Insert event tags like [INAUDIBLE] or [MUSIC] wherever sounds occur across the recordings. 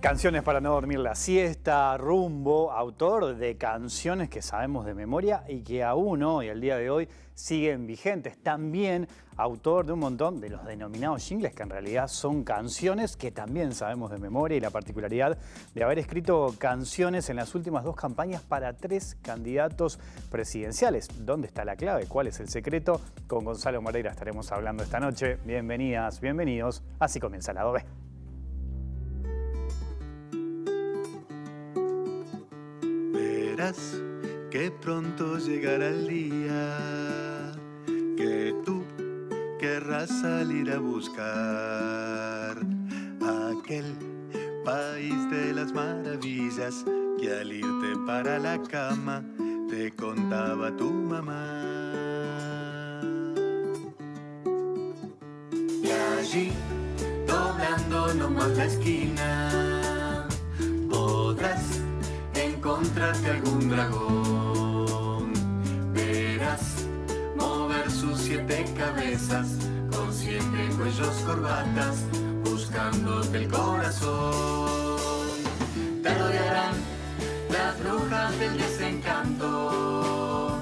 Canciones para no dormir la siesta, Rumbo, autor de canciones que sabemos de memoria y que aún hoy, al día de hoy, siguen vigentes. También autor de un montón de los denominados jingles, que en realidad son canciones que también sabemos de memoria y la particularidad de haber escrito canciones en las últimas dos campañas para tres candidatos presidenciales. ¿Dónde está la clave? ¿Cuál es el secreto? Con Gonzalo Moreira estaremos hablando esta noche. Bienvenidas, bienvenidos. Así comienza la Doble. verás que pronto llegará el día que tú querrás salir a buscar aquel país de las maravillas que al irte para la cama te contaba tu mamá. Y allí, doblando nomás la esquina, podrás encontrarte algún dragón. Verás mover sus siete cabezas con siete cuellos corbatas, buscándote el corazón. Te rodearán las brujas del desencanto,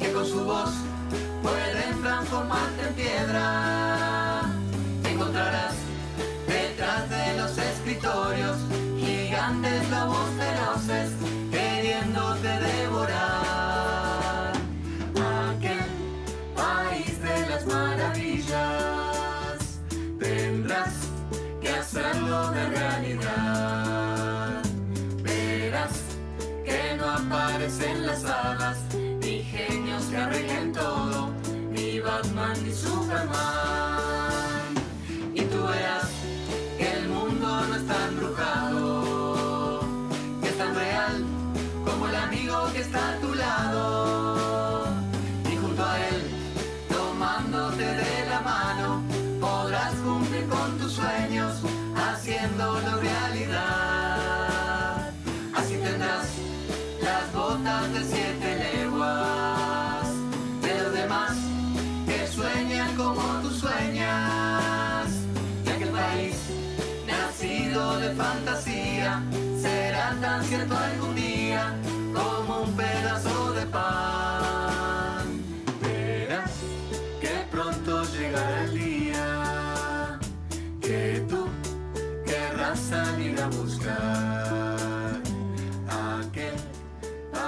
que con su voz pueden transformarte en piedra.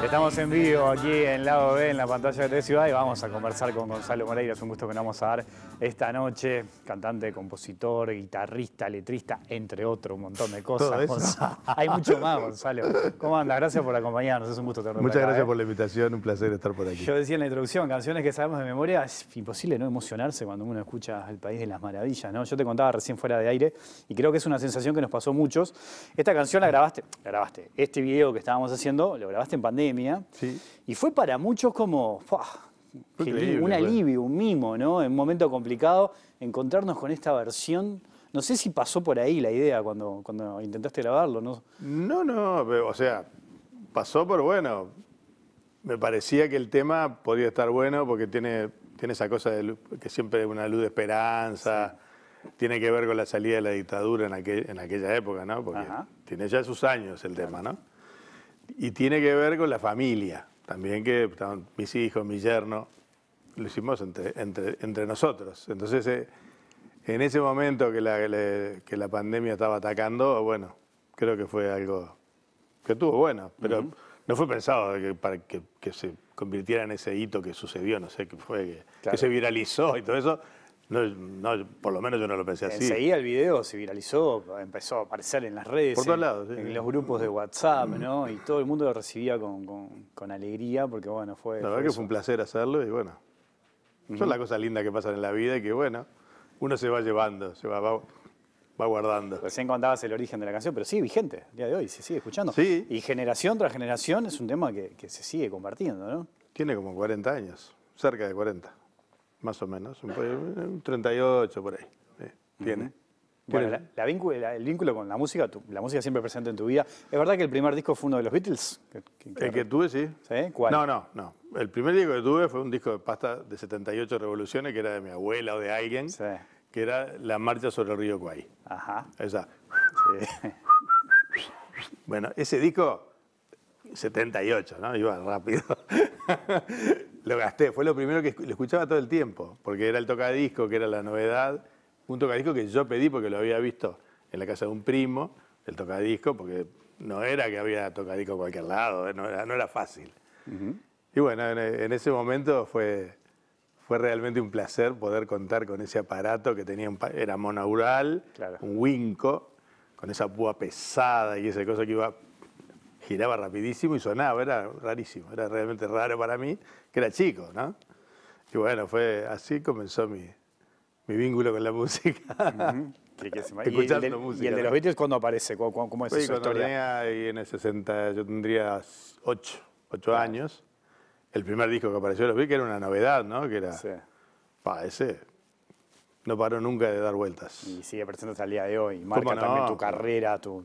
Estamos en vivo aquí en Lado B, en la pantalla de Ciudad, y vamos a conversar con Gonzalo Moreira. Es un gusto que nos vamos a dar esta noche. Cantante, compositor, guitarrista, letrista, entre otros, un montón de cosas. Hay mucho más, Gonzalo. ¿Cómo andas? Gracias por acompañarnos. Es un gusto tenerlo. Muchas gracias ¿eh? por la invitación. Un placer estar por aquí. Yo decía en la introducción, canciones que sabemos de memoria, es imposible no emocionarse cuando uno escucha El País de las Maravillas. ¿no? Yo te contaba recién fuera de aire, y creo que es una sensación que nos pasó a muchos. Esta canción la grabaste, la grabaste. Este video que estábamos haciendo lo grabaste en pandemia y fue para muchos como un alivio, un mimo, ¿no? En un momento complicado, encontrarnos con esta versión. No sé si pasó por ahí la idea cuando, cuando intentaste grabarlo, ¿no? No, no, o sea, pasó por bueno. Me parecía que el tema podía estar bueno porque tiene, tiene esa cosa de que siempre es una luz de esperanza. Tiene que ver con la salida de la dictadura en, aquella época, ¿no? Porque tiene ya sus años el tema, ¿no? Y tiene que ver con la familia, también que mis hijos, mi yerno, lo hicimos entre, entre, nosotros. Entonces, eh, en ese momento que la, que la pandemia estaba atacando, bueno, creo que fue algo que tuvo bueno, pero no fue pensado que, para que, se convirtiera en ese hito que sucedió, no sé, qué fue que se viralizó y todo eso, no, no, por lo menos yo no lo pensé así. Seguía el video se viralizó, empezó a aparecer en las redes, en, los grupos de WhatsApp, mm. ¿no? Y todo el mundo lo recibía con, alegría porque, bueno, fue... La verdad que fue un placer hacerlo y, bueno, son las cosas lindas que pasan en la vida y que, bueno, uno se va llevando, se va, va, guardando. Recién contabas el origen de la canción, pero sigue vigente, el día de hoy, se sigue escuchando. Sí. Y generación tras generación es un tema que, que se sigue compartiendo, ¿no? Tiene como 40 años, cerca de 40 más o menos, un, 38 por ahí. Eh, tiene. Bueno, la, el vínculo con la música, la música siempre presente en tu vida. ¿Es verdad que el primer disco fue uno de los Beatles? el que tuve, sí. ¿Sí? ¿Cuál? No, no, no. El primer disco que tuve fue un disco de pasta de 78 revoluciones que era de mi abuela o de alguien, que era La Marcha sobre el Río Guay Ajá. Bueno, ese disco, 78, ¿no? Iba rápido. [LAUGHS] Lo gasté, fue lo primero que le escuchaba todo el tiempo, porque era el tocadisco, que era la novedad, un tocadisco que yo pedí porque lo había visto en la casa de un primo, el tocadisco, porque no era que había tocadisco en cualquier lado, eh, no era, no era fácil. Y bueno, en, ese momento fue, fue realmente un placer poder contar con ese aparato que tenía, era monaural, un winco, con esa púa pesada y esa cosa que iba giraba rapidísimo y sonaba, era rarísimo, era realmente raro para mí, que era chico, ¿no? Y bueno, fue así comenzó mi, mi vínculo con la música. [LAUGHS] Escuchando ¿Y el, de los Beatles cuándo aparece? ¿Cómo, cómo es sí, historia? y en el 60, yo tendría 8, 8 años. El primer disco que apareció de los Beatles era una novedad, ¿no? Que era, sí. pa, ese no paró nunca de dar vueltas. Y sigue presente hasta el día de hoy. Marca también tu carrera, tu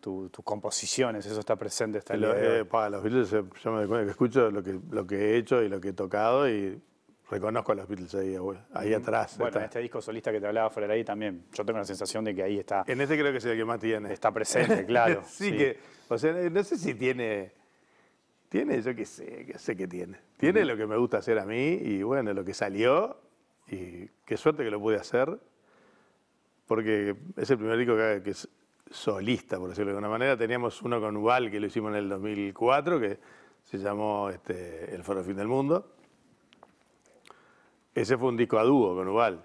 tus composiciones, eso está presente está los Beatles, yo me que escucho lo que, he hecho y lo que he tocado y reconozco a los Beatles ahí, mm, atrás. Bueno, en este disco solista que te hablaba Ferreira, ahí también, yo tengo la sensación de que ahí está. En este creo que es el que más tiene. Está presente, [LAUGHS] claro. sí, que, o sea, no sé si tiene, tiene, yo qué sé, qué sé que tiene. Tiene mm. lo que me gusta hacer a mí y bueno, lo que salió y qué suerte que lo pude hacer porque es el primer disco que solista, por decirlo de alguna manera. Teníamos uno con Ubal que lo hicimos en el 2004, que se llamó este, El Foro Fin del Mundo. Ese fue un disco a dúo con Ubal.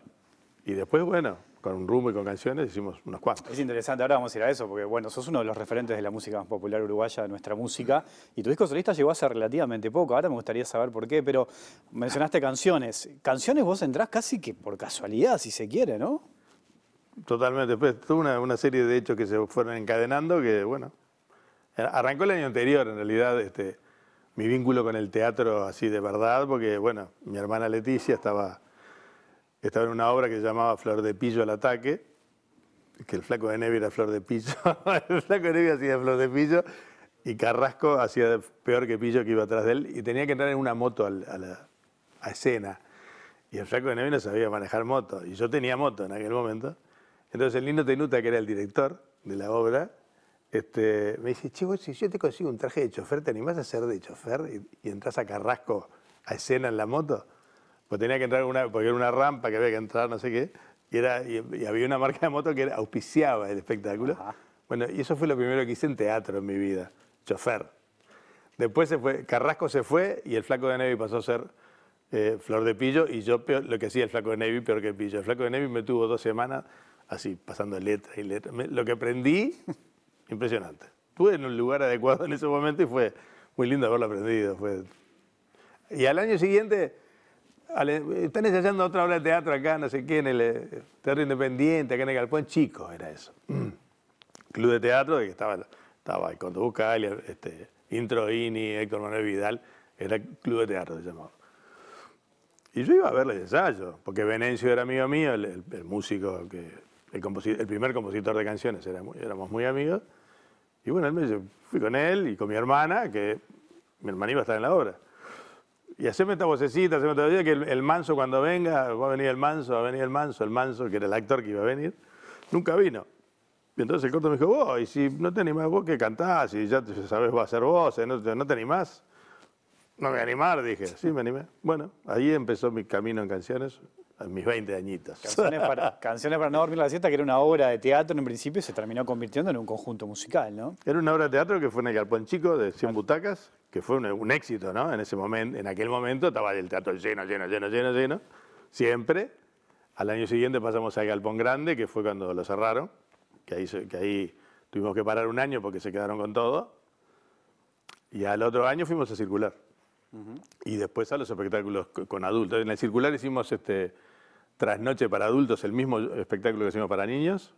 Y después, bueno, con un rumbo y con canciones hicimos unos cuantos. Es interesante, ahora vamos a ir a eso, porque bueno, sos uno de los referentes de la música más popular uruguaya, de nuestra música, y tu disco solista llegó hace relativamente poco, ahora me gustaría saber por qué, pero mencionaste canciones. Canciones vos entrás casi que por casualidad, si se quiere, ¿no? Totalmente. Después tuvo una, serie de hechos que se fueron encadenando que, bueno, eh, arrancó el año anterior, en realidad, este, mi vínculo con el teatro así de verdad, porque, bueno, mi hermana Leticia estaba, estaba en una obra que se llamaba Flor de Pillo al ataque, que el flaco de Neve era Flor de Pillo, [LAUGHS] el flaco de Neve hacía Flor de Pillo, y Carrasco hacía peor que Pillo que iba atrás de él, y tenía que entrar en una moto a, la, a escena. Y el flaco de Neve no sabía manejar moto, y yo tenía moto en aquel momento. Entonces el Nino Tenuta, que era el director de la obra, este, me dice, chico, si yo te consigo un traje de chofer, ¿te animás a ser de chofer y, entras a Carrasco a escena en la moto? Pues tenía que entrar, una, porque era una rampa que había que entrar, no sé qué, y, era, había una marca de moto que auspiciaba el espectáculo. Bueno, y eso fue lo primero que hice en teatro en mi vida, chofer. Después se fue, Carrasco se fue y el flaco de Nevi pasó a ser eh, Flor de Pillo y yo lo que hacía el flaco de Nevi peor que Pillo. El flaco de Nevi me tuvo dos semanas así, pasando letras y letras lo que aprendí, [LAUGHS] impresionante. Estuve en un lugar adecuado en ese momento y fue muy lindo haberlo aprendido. Fue... Y al año siguiente, están ensayando otra obra de teatro acá, no sé qué, en el eh, Teatro Independiente, acá en el Galpón Chico era eso. [CLEARS THROAT] Club de teatro, de que estaba, estaba con Duca, este, Introini, Héctor Manuel Vidal, era Club de teatro, se llamaba. Y yo iba a ver el ensayo, porque Venencio era amigo mío, el músico que el, primer compositor de canciones, era éramos muy amigos. Y bueno, él fui con él y con mi hermana, que mi hermana iba a estar en la obra. Y haceme esta vocecita, haceme esta que el, manso cuando venga, va a venir el manso, va a venir el manso, el manso, que era el actor que iba a venir, nunca vino. Y entonces el corto me dijo, vos, oh, y si no te animás vos que cantás, y ya sabes, va a ser voz no, te animás. No me animar, dije. Sí, me animé. Bueno, ahí empezó mi camino en canciones mis 20 añitos. [LAUGHS] Canciones para, no dormir la siesta, que era una obra de teatro en principio, se terminó convirtiendo en un conjunto musical, ¿no? Era una obra de teatro que fue en el Galpón Chico de 100 butacas, que fue un, éxito, ¿no? En, ese momento, en aquel momento estaba el teatro lleno, lleno, lleno, lleno, lleno, siempre. Al año siguiente pasamos al Galpón Grande, que fue cuando lo cerraron, que ahí, que ahí tuvimos que parar un año porque se quedaron con todo. Y al otro año fuimos a circular. Y después a los espectáculos con adultos. En el circular hicimos este, Noche para adultos, el mismo espectáculo que hicimos para niños.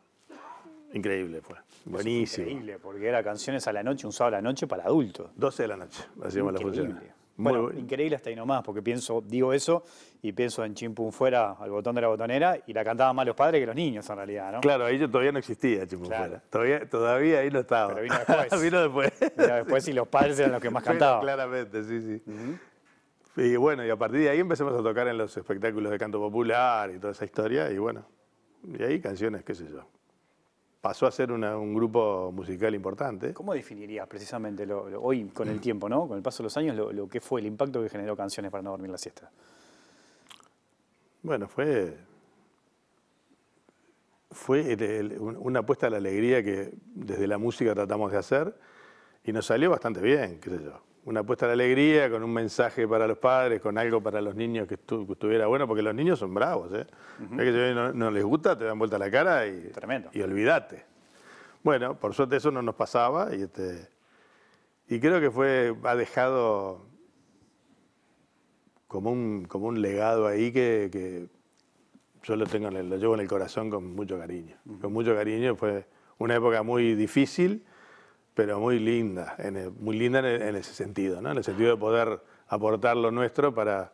Increíble fue. Buenísimo. Increíble, porque era canciones a la noche, un sábado a la noche para adultos. 12 de la noche, hacíamos la función. Bueno, bueno, increíble hasta ahí nomás, porque pienso, digo eso y pienso en Chimpún fuera al botón de la botonera y la cantaban más los padres que los niños en realidad, ¿no? Claro, ahí yo todavía no existía Chimpún fuera. Todavía, ahí no estaba. Pero vino después. [LAUGHS] vino después. Vino y los padres eran los que más cantaban. claramente, sí, sí. Y bueno, y a partir de ahí empezamos a tocar en los espectáculos de canto popular y toda esa historia, y bueno, y ahí canciones, qué sé yo. Pasó a ser un grupo musical importante. ¿Cómo definirías precisamente hoy con el tiempo, ¿no? con el paso de los años, lo, que fue el impacto que generó Canciones para no dormir la siesta? Bueno, fue, fue una apuesta a la alegría que desde la música tratamos de hacer y nos salió bastante bien, qué sé yo una apuesta a alegría, con un mensaje para los padres, con algo para los niños que, estuviera bueno, porque los niños son bravos. ¿eh? no, les gusta, te dan vuelta la cara y, Tremendo. y olvídate. Bueno, por suerte eso no nos pasaba y, este, creo que fue, ha dejado como un, legado ahí que, yo lo, tengo lo llevo en el corazón con mucho cariño. Con mucho cariño fue una época muy difícil pero muy linda, en muy linda en, ese sentido, ¿no? En el sentido de poder aportar lo nuestro para,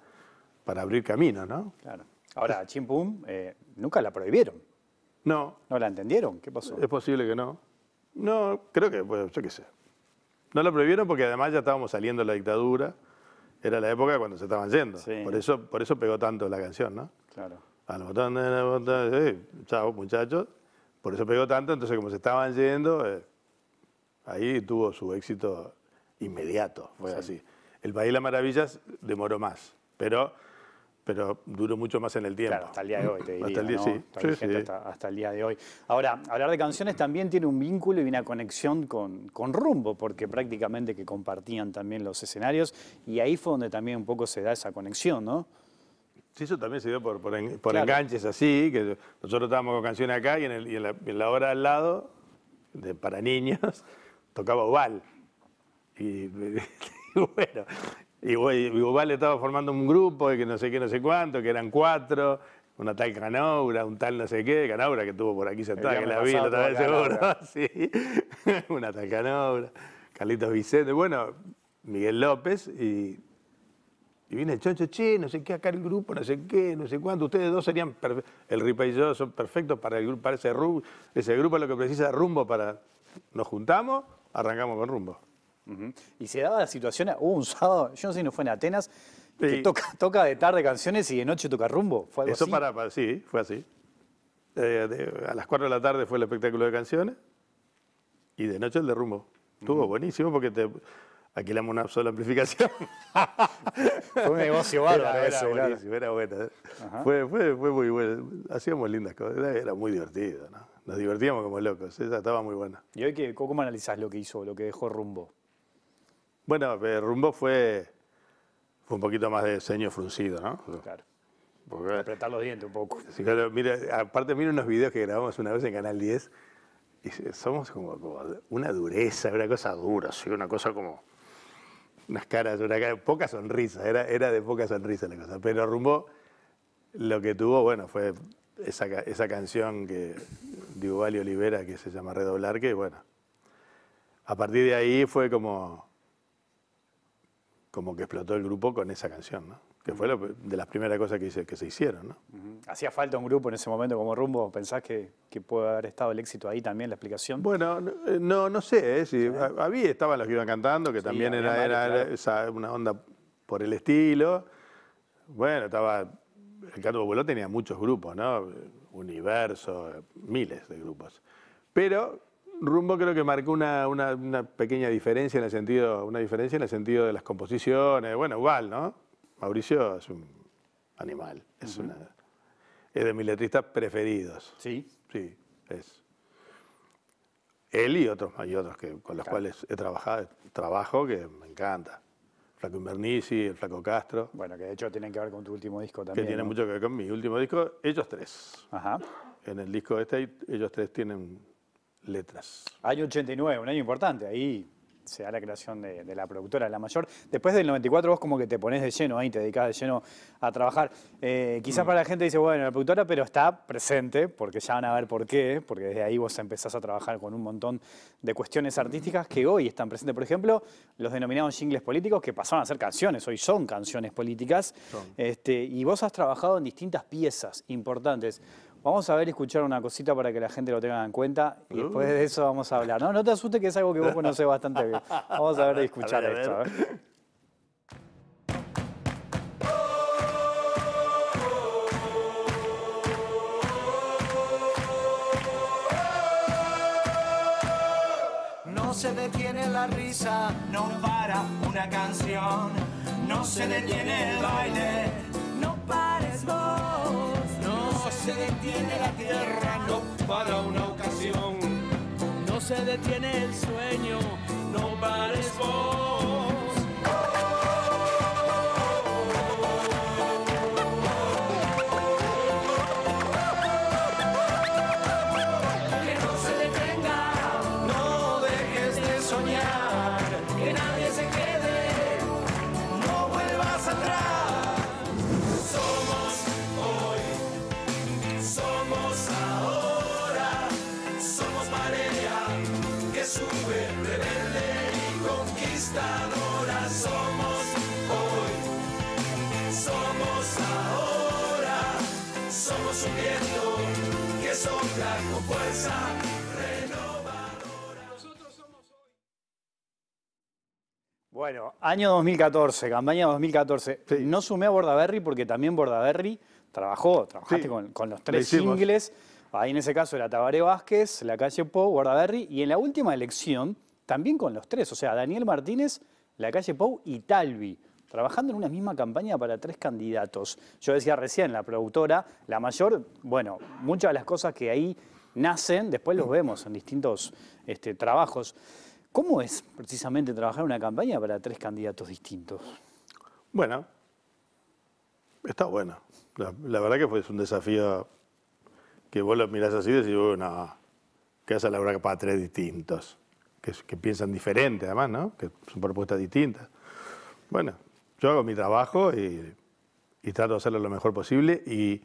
para abrir camino, ¿no? Claro. Ahora, Chimpum, eh, nunca la prohibieron. No. ¿No la entendieron? ¿Qué pasó? Es posible que no. No, creo que, pues, yo qué sé. No la prohibieron porque además ya estábamos saliendo de la dictadura. Era la época cuando se estaban yendo. Por, eso, por eso pegó tanto la canción, ¿no? Claro. A los botones, a los botones, eh, chao muchachos. Por eso pegó tanto, entonces como se estaban yendo, eh, Ahí tuvo su éxito inmediato, fue así. El baile de las Maravillas demoró más, pero, pero duró mucho más en el tiempo. Claro, hasta el día de hoy, te diría. hasta, el día, Hasta, el día de hoy. Ahora, hablar de canciones también tiene un vínculo y una conexión con, Rumbo, porque prácticamente que compartían también los escenarios, y ahí fue donde también un poco se da esa conexión, ¿no? Sí, eso también se dio por, enganches así, que nosotros estábamos con canciones acá y en, la, hora al lado, de, para niños, tocaba Oval. Y, [LAUGHS] bueno, y, Oval estaba formando un grupo de que no sé qué, no sé cuánto, que eran cuatro, una tal Canobra, un tal no sé qué, ...Canobra que estuvo por aquí sentada, que la vi otra vez seguro, [LAUGHS] sí, una tal Canobra... Carlitos Vicente, bueno, Miguel López y y viene el choncho, che, no sé qué, acá el grupo, no sé qué, no sé cuánto. Ustedes dos serían, el Ripa y yo son perfectos para, el, para ese, ese grupo, lo que precisa de rumbo para... Nos juntamos, arrancamos con rumbo. Y se daba la situación, hubo un sábado, yo no sé si no fue en Atenas, que toca, de tarde canciones y de noche toca rumbo. ¿Fue Eso así? Para, sí, fue así. Eh, a las 4 de la tarde fue el espectáculo de canciones y de noche el de rumbo. Estuvo buenísimo porque te alquilamos una sola amplificación. [LAUGHS] fue un negocio bárbaro buenísimo, era ¿eh? Fue, muy bueno. Hacíamos lindas cosas, era muy divertido. ¿no? nos divertíamos como locos, esa estaba muy buena. ¿Y hoy qué, cómo analizás lo que hizo, lo que dejó Rumbo? Bueno, eh, Rumbo fue, un poquito más de ceño fruncido, ¿no? Claro. apretar los dientes un poco. mira, aparte mira unos videos que grabamos una vez en Canal 10 y somos como, una dureza, una cosa dura, una cosa como unas caras, una poca sonrisa, era, era de poca sonrisa la cosa. Pero Rumbo lo que tuvo, bueno, fue esa, esa canción que Olivera, que se llama Redoblar, que bueno, a partir de ahí fue como, como que explotó el grupo con esa canción, que fue de las primeras cosas que, que se hicieron. ¿no? ¿Hacía falta un grupo en ese momento como Rumbo? ¿Pensás que, que, puede haber estado el éxito ahí también, la explicación? Bueno, no, eh, no sé, eh, si, había, estaban los que iban cantando, que también era, una onda por el estilo. Bueno, estaba el cato Boló tenía muchos grupos, ¿no? Universo, miles de grupos. Pero Rumbo creo que marcó una, pequeña diferencia en el sentido, una diferencia en el sentido de las composiciones. Bueno, igual, ¿no? Mauricio es un animal, es, una, es de mis letristas preferidos. Sí. Sí, es. Él y otros, y otros que, con los cuales he trabajado, trabajo que me encanta. Flaco Invernici, el Flaco Castro. Bueno, que de hecho tienen que ver con tu último disco también. Que tiene mucho que ver con mi último disco, ellos tres. Ajá. En el disco este, ellos tres tienen letras. Año 89, un año importante, ahí se da la creación de, la productora, la mayor. Después del 94 vos como que te pones de lleno ahí, te dedicás de lleno a trabajar. Eh, quizás mm. para la gente dice, bueno, la productora, pero está presente, porque ya van a ver por qué, porque desde ahí vos empezás a trabajar con un montón de cuestiones artísticas que hoy están presentes. Por ejemplo, los denominados jingles políticos que pasaron a ser canciones, hoy son canciones políticas. Este, y vos has trabajado en distintas piezas importantes. Vamos a ver y escuchar una cosita para que la gente lo tenga en cuenta y uh. después de eso vamos a hablar. No, no te asustes que es algo que vos conocés pues bastante bien. Vamos a ver y [LAUGHS] escuchar esto. No se detiene la risa, no para una canción, no se detiene el baile no se detiene la tierra, no para una ocasión. No se detiene el sueño, no el por. Año 2014, campaña 2014. No sumé a Bordaberry porque también Bordaberry trabajó, trabajaste con, los tres singles. Ahí en ese caso era Tabaré Vázquez, La Calle Pou, Bordaberry. Y en la última elección, también con los tres. O sea, Daniel Martínez, La Calle Pou y Talvi. Trabajando en una misma campaña para tres candidatos. Yo decía recién, la productora, la mayor, bueno, muchas de las cosas que ahí nacen, después los vemos en distintos este, trabajos. ¿Cómo es precisamente trabajar una campaña para tres candidatos distintos? Bueno, está bueno. La, verdad que fue es un desafío que vos lo mirás así y decís, bueno, ¿qué haces la verdad para tres distintos? Que, piensan diferente además, ¿no? Que son propuestas distintas. Bueno, yo hago mi trabajo y, trato de hacerlo lo mejor posible y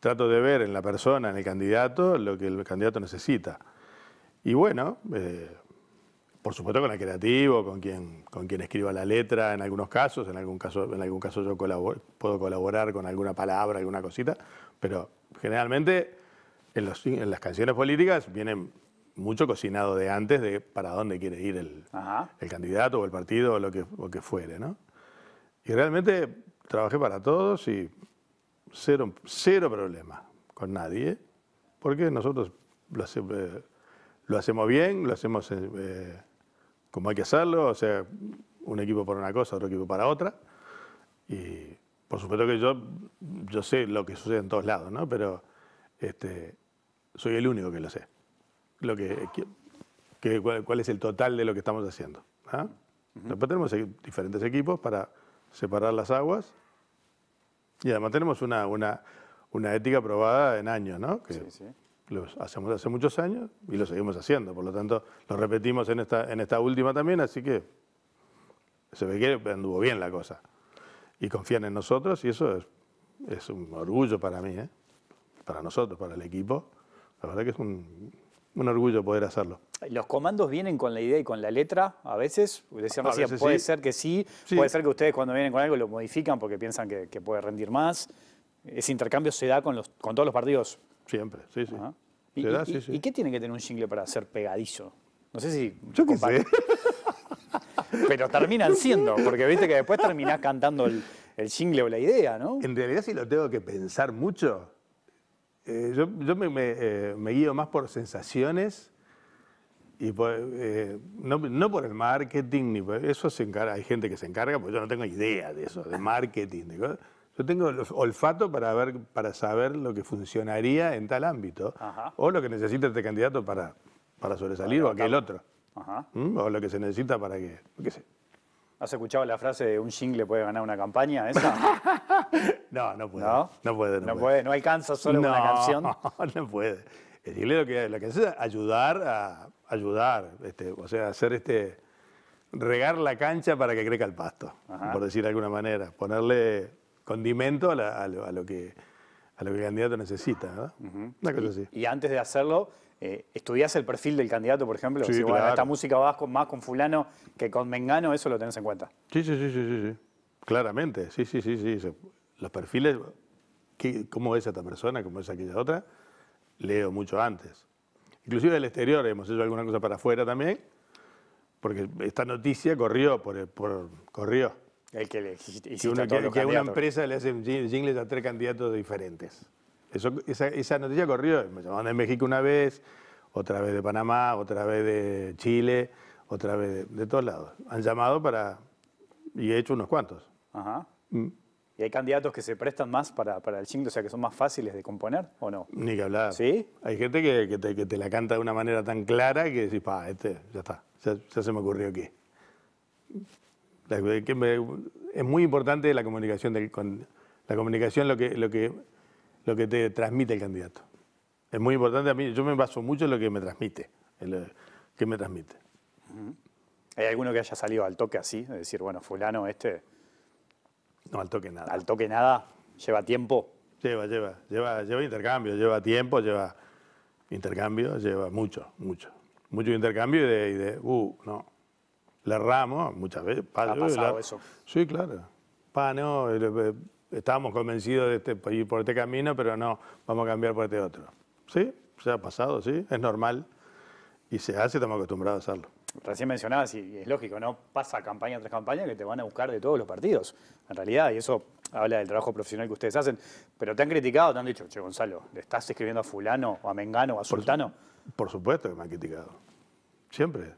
trato de ver en la persona, en el candidato, lo que el candidato necesita. Y bueno, eh, por supuesto con el creativo, con quien, con quien escriba la letra en algunos casos, en algún caso, en algún caso yo puedo colaborar con alguna palabra, alguna cosita, pero generalmente en, las canciones políticas vienen mucho cocinado de antes de para dónde quiere ir el, candidato o el partido o lo que, que fuere, ¿no? Y realmente trabajé para todos y cero, cero problema con nadie, porque nosotros lo, eh, hacemos bien, lo hacemos... Eh, eh, como hay que hacerlo, o sea, un equipo para una cosa, otro equipo para otra. Y por supuesto que yo, yo sé lo que sucede en todos lados, ¿no? Pero este, soy el único que lo sé. Lo que, cuál, es el total de lo que estamos haciendo. ¿ah? Después tenemos diferentes equipos para separar las aguas. Y además tenemos una, una, una ética probada en años, ¿no? sí, sí lo hacemos hace muchos años y lo seguimos haciendo, por lo tanto lo repetimos en esta, en esta última también, así que se ve que anduvo bien la cosa. Y confían en nosotros y eso es, es un orgullo para mí, ¿eh? para nosotros, para el equipo. La verdad que es un, un orgullo poder hacerlo. ¿Los comandos vienen con la idea y con la letra a veces? puede ser que sí, puede ser que ustedes cuando vienen con algo lo modifican porque piensan que, puede rendir más. ¿Ese intercambio se da con, los, con todos los partidos? Siempre, sí, sí. ¿Y, qué tiene que tener un single para ser pegadizo? No sé si... Yo qué [LAUGHS] Pero terminan siendo, porque viste que después terminás cantando el, el o la idea, ¿no? En realidad si lo tengo que pensar mucho, eh, yo, eh, me, guío más por sensaciones y eh, no, por el marketing, ni por, eso hay gente que se encarga, pues yo no tengo idea de eso, de marketing, de cosas. Yo tengo olfato para, ver, para saber lo que funcionaría en tal ámbito o lo que necesita este candidato para, para sobresalir o aquel otro. ¿Mm? O lo que se necesita para que, ¿Has escuchado la frase de un shingle puede ganar una campaña? ¿Esa? [LAUGHS] no, no puede. ¿No? puede. No, puede. no alcanza solo una canción. No, [LAUGHS] no puede. es decir lo que, hace es ayudar a ayudar, este, o sea, hacer este regar la cancha para que crezca el pasto, por decir de alguna manera, ponerle condimento a, lo, que, el candidato necesita. Una cosa y, así. Y antes de hacerlo, eh, ¿estudias el perfil del candidato, por ejemplo? si, claro. esta música vasco más con fulano que con mengano, eso lo tenés en cuenta. Sí, sí, sí, sí, sí. Claramente, sí, sí, sí, sí. Los perfiles, cómo es esta persona, cómo es aquella otra, leo mucho antes. Inclusive del exterior hemos hecho alguna cosa para afuera también, porque esta noticia corrió por, por corrió el que le una, que, una empresa le hace jingles a tres candidatos diferentes. Eso, esa, esa, noticia corrió, me llamaron de México una vez, otra vez de Panamá, otra vez de Chile, otra vez de, todos lados. Han llamado para... y he hecho unos cuantos. Ajá. Mm. ¿Y hay candidatos que se prestan más para, para, el jingle, o sea, que son más fáciles de componer o no? Ni que hablar. ¿Sí? Hay gente que, te, que te, la canta de una manera tan clara que decís, pa, este, ya está, ya, ya se me ocurrió que es muy importante la comunicación, con, la comunicación lo, que, lo, que, lo que te transmite el candidato. Es muy importante a mí, yo me baso mucho en lo que me transmite, en lo que me transmite. ¿Hay alguno que haya salido al toque así? De decir, bueno, fulano este... No, al toque nada. Al toque nada, lleva tiempo. Lleva, lleva, lleva, lleva intercambio, lleva tiempo, lleva intercambio, lleva mucho, mucho. Mucho intercambio y de, y de uh, no, le erramos muchas veces. Ha pasado eso. Sí, claro. Pa, no, eh, eh, estábamos convencidos de este, ir por este camino, pero no, vamos a cambiar por este otro. Sí, se ha pasado, sí, es normal. Y se hace, estamos acostumbrados a hacerlo. Recién mencionabas, y es lógico, ¿no? Pasa campaña tras campaña que te van a buscar de todos los partidos, en realidad, y eso habla del trabajo profesional que ustedes hacen. Pero te han criticado, te han dicho, che, Gonzalo, ¿le estás escribiendo a fulano, o a Mengano, o a Sultano? por supuesto que me han criticado. Siempre.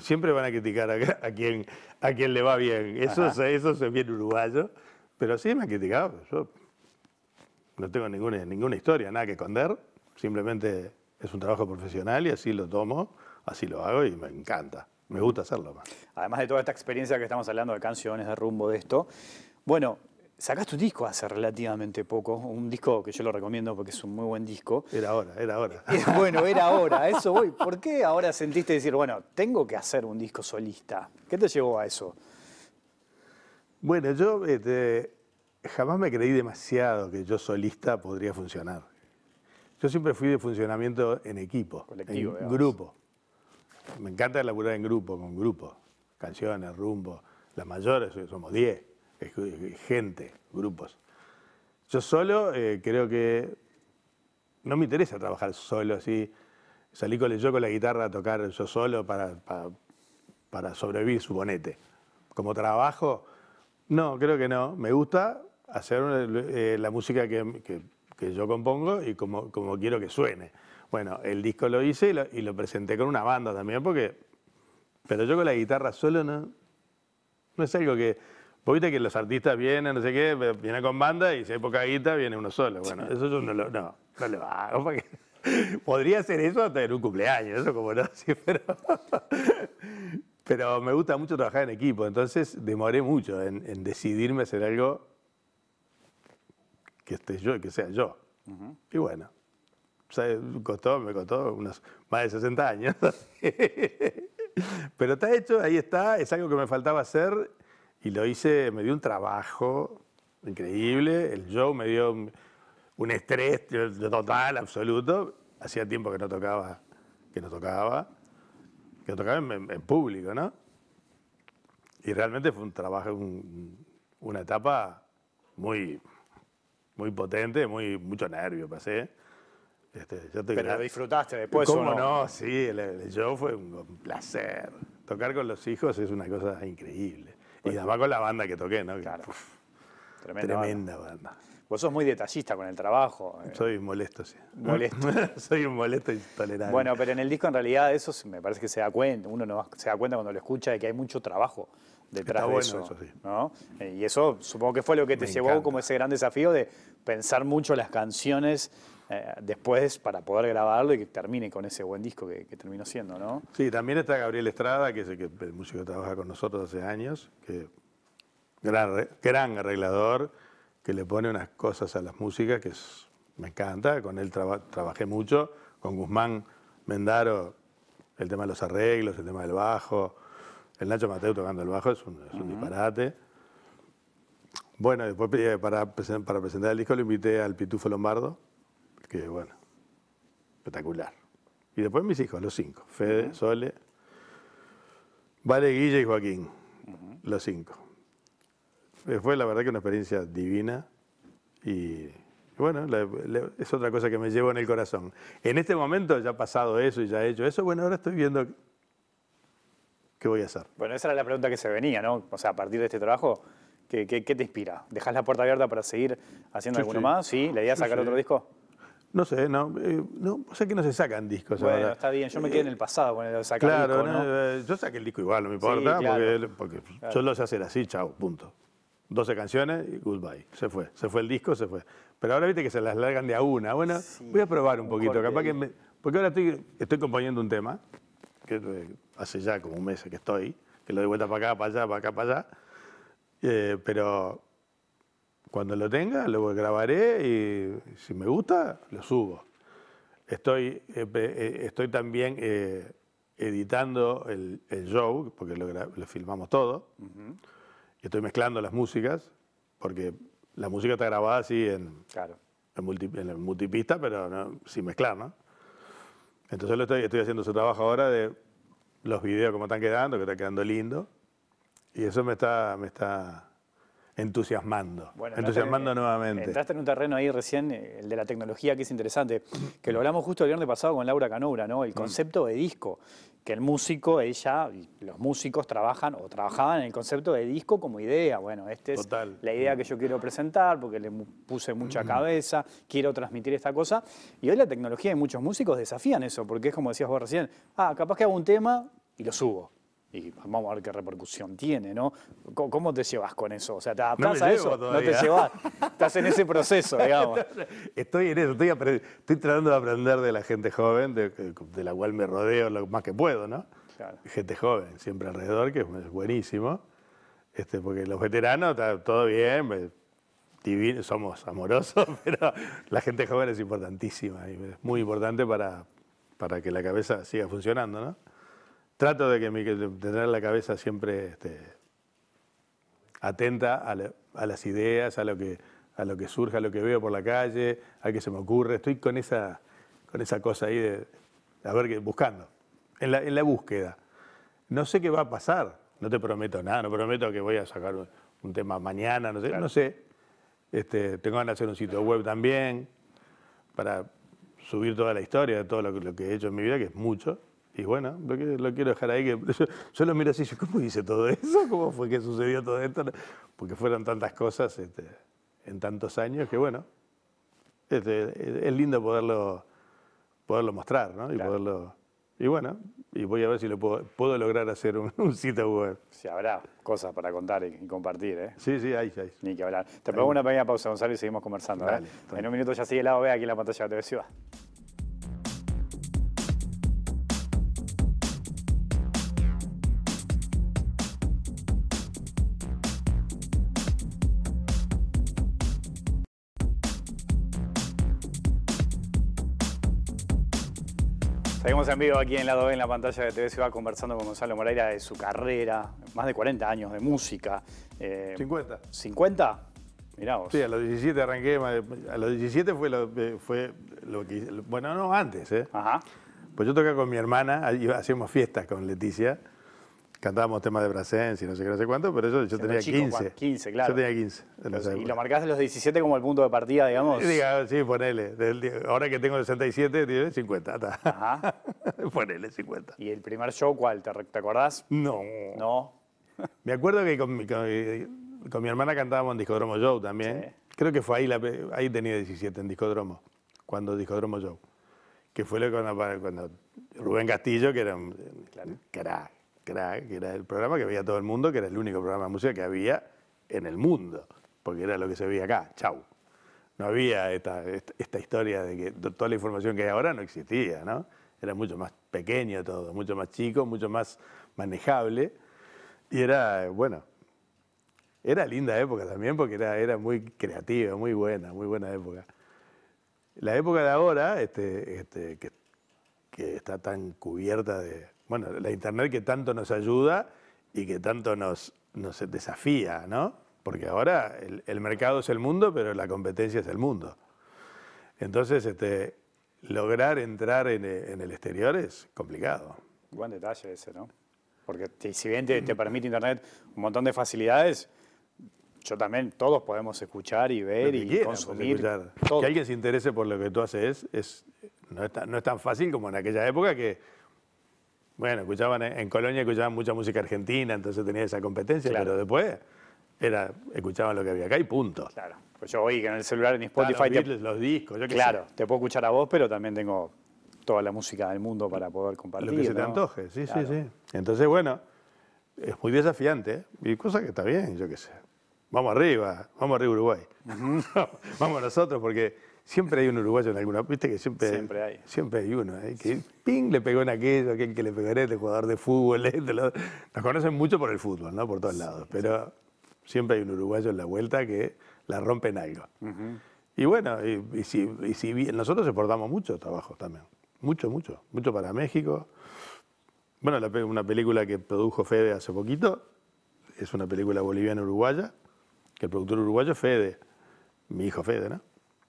Siempre, van a criticar a, quien, a quien le va bien. Eso, es eso es uruguayo. Pero sí me han criticado. Yo no tengo ninguna, ninguna historia, nada que esconder. Simplemente es un trabajo profesional y así lo tomo, así lo hago y me encanta. Me gusta hacerlo Además de toda esta experiencia que estamos hablando de canciones, de rumbo, de esto. Bueno, Sacás tu disco hace relativamente poco, un disco que yo lo recomiendo porque es un muy buen disco. Era ahora, era ahora. [LAUGHS] bueno, era ahora. eso voy. ¿Por qué ahora sentiste decir, bueno, tengo que hacer un disco solista? ¿Qué te llevó a eso? Bueno, yo este, jamás me creí demasiado que yo solista podría funcionar. Yo siempre fui de funcionamiento en equipo, en grupo. Me encanta laburar en grupo, con grupo. Canciones, rumbo. Las mayores somos 10 gente, grupos. Yo solo eh, creo que no me interesa trabajar solo, así. Salí con, el, yo con la guitarra a tocar yo solo para, para, para sobrevivir, suponete. Como trabajo, no, creo que no. Me gusta hacer eh, la música que, que, yo compongo y como, como quiero que suene. Bueno, el disco lo hice y lo, y lo, presenté con una banda también, porque. Pero yo con la guitarra solo no. No es algo que viste que los artistas vienen, no sé qué, vienen con banda y si hay poca guita, viene uno solo. Bueno, eso yo no lo, no, no hago. [LAUGHS] Podría ser eso hasta en un cumpleaños, eso como no, [LAUGHS] sí, pero... pero me gusta mucho trabajar en equipo, entonces demoré mucho en, en decidirme hacer algo que esté yo, que sea yo. Y bueno, costó, me costó unos más de 60 años. [LAUGHS] pero está hecho, ahí está, es algo que me faltaba hacer y lo hice, me dio un trabajo increíble, el show me dio un, estrés total, absoluto. Hacía tiempo que no tocaba, que no tocaba, que no tocaba en, público, ¿no? Y realmente fue un trabajo, una etapa muy, muy potente, muy, mucho nervio pasé. Este, Pero disfrutaste después. ¿Cómo no? no? Sí, el, show fue un placer. Tocar con los hijos es una cosa increíble. Y además con la banda que toqué, ¿no? tremenda, banda. Vos sos muy detallista con el trabajo. Eh. Soy molesto, sí. [LAUGHS] Soy un molesto intolerante. Bueno, pero en el disco en realidad eso me parece que se da cuenta, uno se da cuenta cuando lo escucha de que hay mucho trabajo detrás de eso. sí. Eh, y eso supongo que fue lo que te llevó como ese gran desafío de pensar mucho las canciones eh, después para poder grabarlo y que termine con ese buen disco que, terminó siendo, ¿no? Sí, también está Gabriel Estrada, que es el, que, músico trabaja con nosotros hace años, que gran, gran arreglador, que le pone unas cosas a las músicas que me encanta, con él trabajé mucho, con Guzmán Mendaro, el tema de los arreglos, el tema del bajo, el Nacho Mateo tocando el bajo, es un, disparate. Bueno, después eh, para, para presentar el disco lo invité al Pitufo Lombardo, que bueno, espectacular. Y después mis hijos, los cinco, Fede, Sole, Vale, Guille y Joaquín, los cinco. Eh, fue la verdad que una experiencia divina y bueno, es otra cosa que me llevo en el corazón. En este momento ya ha pasado eso y ya he hecho eso, bueno, ahora estoy viendo qué voy a hacer. Bueno, esa era la pregunta que se venía, ¿no? O sea, a partir de este trabajo, ¿qué, te inspira? ¿Dejas la puerta abierta para seguir haciendo alguno más? ¿Sí? ¿Le idea a sacar otro disco? No sé, no, eh, no, o sea que no se sacan discos. Bueno, está bien, yo me quedé en el pasado con el sacar claro, eh, yo saqué el disco igual, no me importa, porque, yo lo sé hacer así, chao, punto. 12 canciones y goodbye. Se fue, se fue el disco, se fue. Pero ahora viste que se las largan de a una. Bueno, voy a probar un, poquito, capaz que me, porque ahora estoy, componiendo un tema, que eh, hace ya como un mes que estoy, que lo doy vuelta para acá, para allá, para acá, para allá. pero cuando lo tenga, lo grabaré y si me gusta, lo subo. Estoy, eh, eh, estoy también eh, editando el, el, show, porque lo, filmamos todo. y estoy mezclando las músicas, porque la música está grabada así en, multipista, pero sin mezclar, ¿no? Entonces estoy, estoy haciendo ese trabajo ahora de los videos, como están quedando, que está quedando lindo. Y eso me está, me está entusiasmando, entusiasmando eh, nuevamente. Entraste en un terreno ahí recién, eh, el de la tecnología, que es interesante, que lo hablamos justo el viernes pasado con Laura Canobra, ¿no? El mm. concepto de disco, que el músico, ella, los músicos trabajan o trabajaban en el concepto de disco como idea. Bueno, esta es la idea que yo quiero presentar porque le puse mucha mm. cabeza, quiero transmitir esta cosa. Y hoy la tecnología y muchos músicos desafían eso, porque es como decías vos recién, ah, capaz que hago un tema y lo subo y vamos a ver qué repercusión tiene, ¿no? ¿Cómo, te llevas con eso? O sea, ¿te adaptás eso? No te llevas, estás en ese proceso, [LAUGHS] digamos. Estoy en eso, estoy, tratando de aprender de la gente joven, de, la cual me rodeo lo más que puedo, ¿no? Gente joven, siempre alrededor, que es buenísimo, este, porque los veteranos, está todo bien, somos amorosos, [LAUGHS] pero la gente joven es importantísima y es muy importante para, para que la cabeza siga funcionando, ¿no? trato de, que tener la cabeza siempre este, atenta a, las ideas, a lo, que, a lo que surja, a lo que veo por la calle, a qué se me ocurre. Estoy con esa, con esa cosa ahí de, a ver, buscando, en la, búsqueda. No sé qué va a pasar, no te prometo nada, no prometo que voy a sacar un, tema mañana, no sé, no sé. Este, tengo ganas de hacer un sitio web también para subir toda la historia de todo lo que he hecho en mi vida, que es mucho y bueno, lo quiero, lo quiero dejar ahí. Que [LAUGHS] yo, lo miro así, ¿cómo hice todo eso? ¿Cómo fue que sucedió todo esto? Porque fueron tantas cosas este, en tantos años que bueno, este, es lindo poderlo, poderlo mostrar, ¿no? Y Y bueno, y voy a ver si lo puedo, lograr hacer un, un sitio web. Si habrá cosas para contar y, compartir, ¿eh? Sí, sí, hay, hay. Ni que hablar. Te pongo una pequeña pausa, Gonzalo, y seguimos conversando. ¿eh? En un minuto ya sigue el lado B aquí en la pantalla de TV Ciudad. Estamos en vivo aquí en en la pantalla de TV se va conversando con Gonzalo Moreira de su carrera, más de 40 años de música. 50. Eh, ¿50? Mirá Sí, a los 17 arranqué, a los 17 fue lo, eh, fue lo que... Bueno, no, antes, ¿eh? Ajá. Pues yo tocaba con mi hermana, hacíamos fiestas con Leticia cantábamos temas de y no sé qué, no sé cuánto, pero eso yo tenía 15. 15, claro. Yo tenía 15. y lo marcaste los 17 como el punto de partida, digamos. sí, ponele. ahora que tengo 67, 50. Ajá. [LAUGHS] ponele 50. ¿Y el primer show cuál? ¿Te, acordás? No. No. [LAUGHS] Me acuerdo que eh, con mi, hermana cantábamos en Discodromo Show también. Creo que fue ahí, la, ahí tenía 17, en Discodromo, cuando Discodromo Show. Que fue cuando, Rubén Castillo, que era un que era el programa que veía todo el mundo, que era el único programa de música que había en el mundo, porque era lo que se veía acá, chau. No había esta, historia de que toda la información que hay ahora no existía, ¿no? Era mucho más pequeño todo, mucho más chico, mucho más manejable. Y era, bueno, era linda época también porque era, era muy creativa, muy buena, muy buena época. La época de ahora, este, este que está tan cubierta de, bueno, la Internet que tanto nos ayuda y que tanto nos, nos desafía, ¿no? Porque ahora el, mercado es el mundo, pero la competencia es el mundo. Entonces, este, lograr entrar en, el exterior es complicado. Buen detalle ese, ¿no? Porque si bien te, permite Internet un montón de facilidades, yo también, todos podemos escuchar y ver y consumir. Que alguien se interese por lo que tú haces es, es no es tan fácil como en aquella época que bueno, escuchaban eh, en Colonia escuchaban mucha música argentina, entonces tenía esa competencia, pero después era, escuchaban lo que había acá y punto. Claro, pues yo oí que en el celular, en Spotify... Claro, los discos, Claro, te puedo escuchar a vos, pero también tengo toda la música del mundo para poder compartir. Lo que se te antoje, sí, sí, sí. Entonces, bueno, es muy desafiante, ¿eh? y cosa que está bien, yo qué sé. Vamos arriba, vamos arriba Uruguay. [LAUGHS] vamos nosotros, porque Siempre hay un uruguayo en alguna. Viste que siempre, siempre hay. Siempre hay uno. ¿eh? Que ping le pegó en aquello, aquel que le pegaré, el este jugador de fútbol. [LAUGHS] Este, nos conocen mucho por el fútbol, ¿no? Por todos lados. Pero siempre hay un uruguayo en la vuelta que la rompe en algo. Y bueno, si, nosotros exportamos mucho trabajo también. Mucho, mucho. Mucho para México. Bueno, una película que produjo Fede hace poquito es una película boliviana-uruguaya, que el productor uruguayo es Fede, mi hijo Fede, ¿no?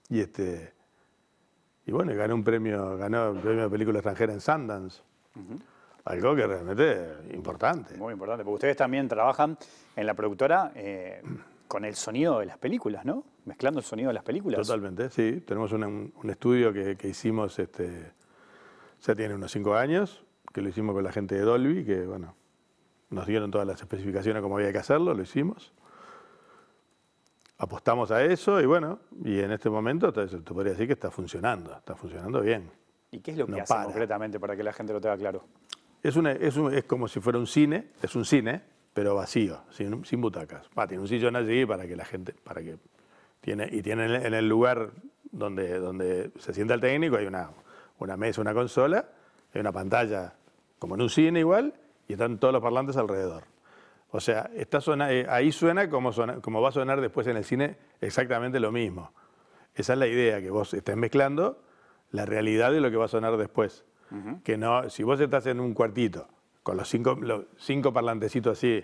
Y, este, y bueno, gané un premio, ganó un premio de película extranjera en Sundance. Algo que realmente es importante. Muy importante, porque ustedes también trabajan en la productora eh, con el sonido de las películas, ¿no? Mezclando el sonido de las películas. Totalmente, sí. Tenemos un, estudio que, que hicimos, este, ya tiene unos cinco años, que lo hicimos con la gente de Dolby, que bueno, nos dieron todas las especificaciones cómo había que hacerlo, lo hicimos apostamos a eso y bueno, y en este momento te, podría decir que está funcionando, está funcionando bien. ¿Y qué es lo que hace concretamente para que la gente lo tenga claro? Es, es, es, como si fuera un cine, es un cine, pero vacío, sin, sin butacas. tiene un sillón allí para que la gente, para que tiene, y tiene en el lugar donde, donde se sienta el técnico, hay una, una mesa, una consola, hay una pantalla como en un cine igual, y están todos los parlantes alrededor. O sea, está eh, ahí suena como, va a sonar después en el cine exactamente lo mismo. Esa es la idea, que vos estés mezclando la realidad de lo que va a sonar después. Que no, si vos estás en un cuartito con los cinco, los cinco parlantecitos así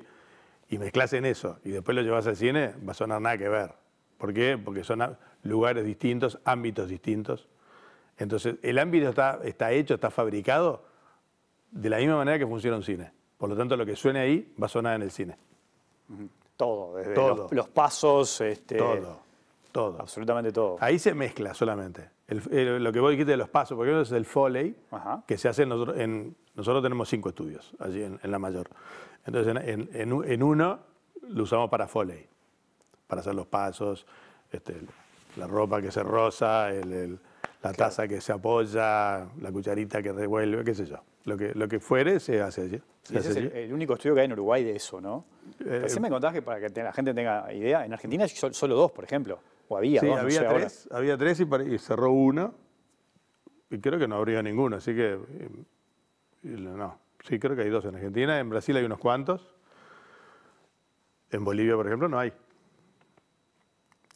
y mezclas en eso y después lo llevas al cine, va a sonar nada que ver. ¿Por qué? Porque son lugares distintos, ámbitos distintos. Entonces, el ámbito está, está hecho, está fabricado de la misma manera que funciona un cine. Por lo tanto, lo que suene ahí va a sonar en el cine. Todo, desde Los, pasos. Este, todo, todo. Absolutamente todo. Ahí se mezcla solamente. lo que vos dijiste de los pasos, porque eso es el foley, que se hace en nosotros, nosotros tenemos cinco estudios allí en, la mayor. Entonces, en, uno lo usamos para foley, para hacer los pasos, este, la ropa que se rosa, la taza que se apoya, la cucharita que revuelve, qué sé yo. Lo que, lo que fuere se hace allí. ese es el, único estudio que hay en Uruguay de eso, ¿no? Eh, me eh, contabas que para que la gente tenga idea, en Argentina solo, dos, por ejemplo. O había dos, había, tres, había tres y, cerró uno. Y creo que no habría ninguno, así que. no, sí, creo que hay dos en Argentina. En Brasil hay unos cuantos. En Bolivia, por ejemplo, no hay.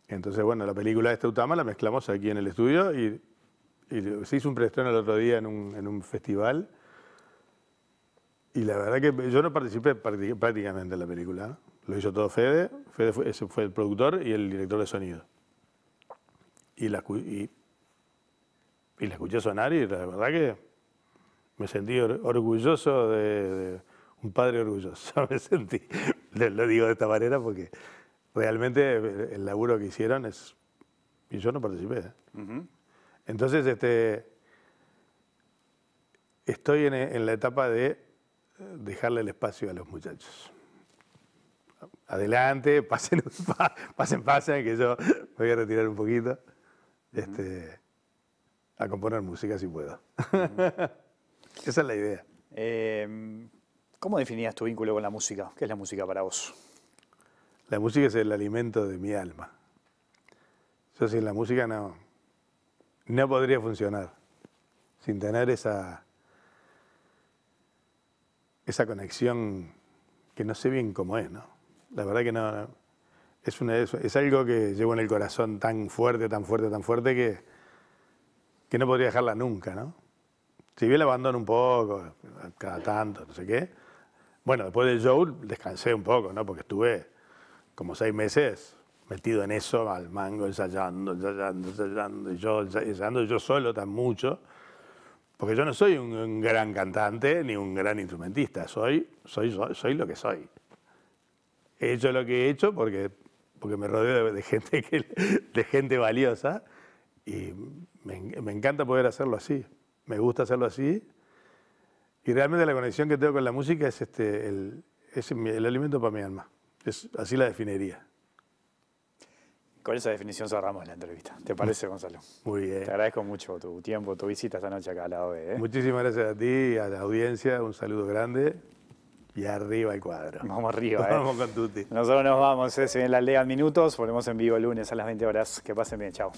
Entonces, bueno, la película de este Utama la mezclamos aquí en el estudio y, y se hizo un preestreno el otro día en un, en un festival y la verdad que yo no participé prácticamente en la película. Lo hizo todo Fede. Fede fue, el productor y el director de sonido. Y la, y, escuché sonar y la verdad que me sentí orgulloso de, un padre orgulloso. [LAUGHS] me sentí, lo digo de esta manera porque realmente el laburo que hicieron es... Y yo no participé. ¿eh? Entonces, este, estoy en la etapa de dejarle el espacio a los muchachos. Adelante, [LAUGHS] pasen, pasen, pasen, que yo me voy a retirar un poquito. Este, A componer música si puedo. [LAUGHS] Esa es la idea. Em, ¿Cómo definías tu vínculo con la música? ¿Qué es la música para vos? La música es el alimento de mi alma. Yo sin la música no, no podría funcionar. Sin tener esa, esa conexión que no sé bien cómo es, ¿no? La verdad que no, Es, una, es, algo que llevo en el corazón tan fuerte, tan fuerte, tan fuerte que, que no podría dejarla nunca, ¿no? Si bien la abandono un poco, cada tanto, no sé qué. Bueno, después del show descansé un poco, ¿no? Porque estuve como seis meses metido en eso, al mango, ensayando, ensayando, yo, ensayando yo solo tan mucho porque yo no soy un, gran cantante ni un gran instrumentista, soy, soy, soy, lo que soy. He hecho lo que he hecho porque, porque me rodeo de, gente, que, de gente valiosa y me, me encanta poder hacerlo así. Me gusta hacerlo así y realmente la conexión que tengo con la música es, este, el, es el alimento para mi alma. Es, así la definiría. Con esa definición cerramos la entrevista. ¿Te parece, Gonzalo? Muy bien. Te agradezco mucho tu tiempo, tu visita esta noche acá a la OE. ¿eh? Muchísimas gracias a ti, y a la audiencia. Un saludo grande. Y arriba el cuadro. Vamos arriba, ¿eh? Vamos con Tuti. Nosotros nos vamos, si ¿eh? se viene la aldea minutos. Volvemos en vivo el lunes a las 20 horas. Que pasen bien, chao.